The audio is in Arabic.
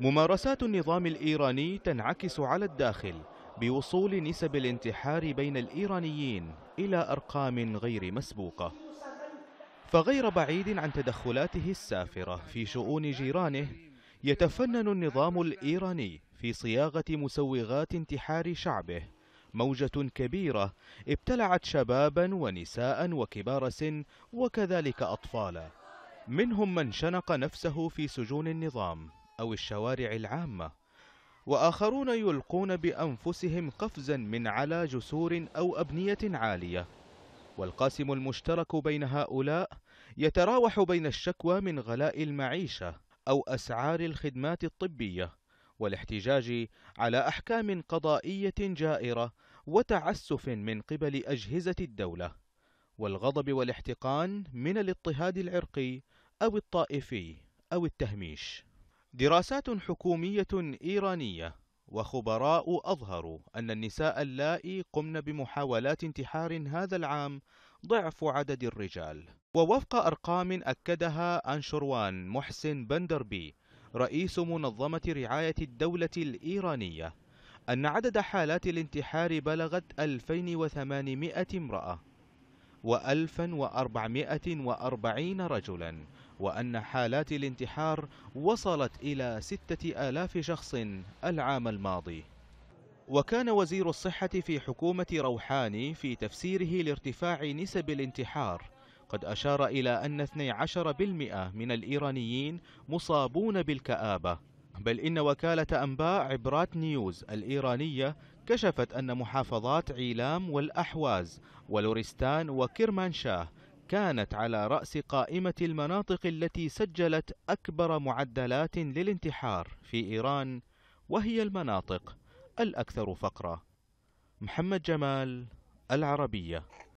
ممارسات النظام الإيراني تنعكس على الداخل بوصول نسب الانتحار بين الإيرانيين إلى أرقام غير مسبوقة فغير بعيد عن تدخلاته السافرة في شؤون جيرانه يتفنن النظام الإيراني في صياغة مسوغات انتحار شعبه موجة كبيرة ابتلعت شبابا ونساء وكبار سن وكذلك أطفالا منهم من شنق نفسه في سجون النظام أو الشوارع العامة وآخرون يلقون بأنفسهم قفزا من على جسور أو أبنية عالية والقاسم المشترك بين هؤلاء يتراوح بين الشكوى من غلاء المعيشة أو أسعار الخدمات الطبية والاحتجاج على أحكام قضائية جائرة وتعسف من قبل أجهزة الدولة والغضب والاحتقان من الاضطهاد العرقي أو الطائفي أو التهميش دراسات حكومية إيرانية وخبراء أظهروا أن النساء اللائي قمن بمحاولات انتحار هذا العام ضعف عدد الرجال ووفق أرقام أكدها أنشروان محسن بندربي رئيس منظمة رعاية الدولة الإيرانية أن عدد حالات الانتحار بلغت 2800 امرأة و1440 رجلاً وأن حالات الانتحار وصلت إلى ستة آلاف شخص العام الماضي وكان وزير الصحة في حكومة روحاني في تفسيره لارتفاع نسب الانتحار قد أشار إلى أن 12% من الإيرانيين مصابون بالكآبة بل إن وكالة أنباء عبرات نيوز الإيرانية كشفت أن محافظات عيلام والأحواز ولورستان وكرمانشاه كانت على رأس قائمة المناطق التي سجلت أكبر معدلات للانتحار في إيران وهي المناطق الأكثر فقرة محمد جمال العربية